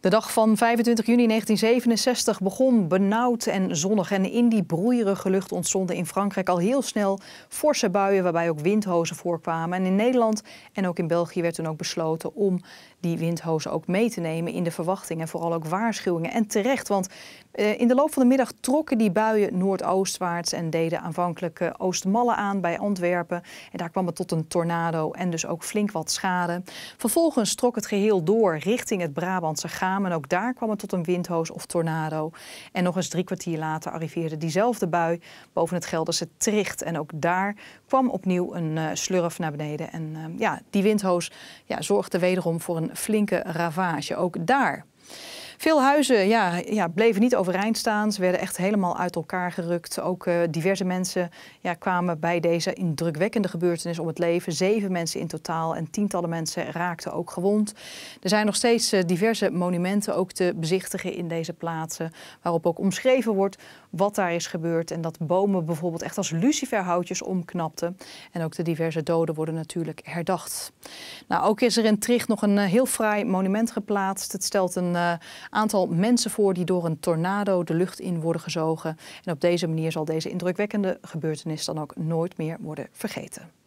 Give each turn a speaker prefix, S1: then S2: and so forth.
S1: De dag van 25 juni 1967 begon benauwd en zonnig. En in die broeierige lucht ontstonden in Frankrijk al heel snel forse buien, waarbij ook windhozen voorkwamen. En in Nederland en ook in België werd toen ook besloten om die windhozen ook mee te nemen in de verwachtingen, En vooral ook waarschuwingen. En terecht, want eh, in de loop van de middag trokken die buien noordoostwaarts en deden aanvankelijk eh, Oostmallen aan bij Antwerpen. En daar kwam het tot een tornado en dus ook flink wat schade. Vervolgens trok het geheel door richting het Brabantse Gaar en Ook daar kwam het tot een windhoos of tornado. En nog eens drie kwartier later arriveerde diezelfde bui boven het Gelderse Tricht. En ook daar kwam opnieuw een eh, slurf naar beneden. En eh, ja, die windhoos ja, zorgde wederom voor een flinke ravage. Ook daar. Veel huizen ja, ja, bleven niet overeind staan. Ze werden echt helemaal uit elkaar gerukt. Ook eh, diverse mensen ja, kwamen bij deze indrukwekkende gebeurtenis om het leven. Zeven mensen in totaal en tientallen mensen raakten ook gewond. Er zijn nog steeds eh, diverse monumenten ook te bezichtigen in deze plaatsen. Waarop ook omschreven wordt wat daar is gebeurd. En dat bomen bijvoorbeeld echt als luciferhoutjes omknapten. En ook de diverse doden worden natuurlijk herdacht. Nou, ook is er in Tricht nog een eh, heel fraai monument geplaatst. Het stelt een aantal mensen voor die door een tornado de lucht in worden gezogen. En op deze manier zal deze indrukwekkende gebeurtenis dan ook nooit meer worden vergeten.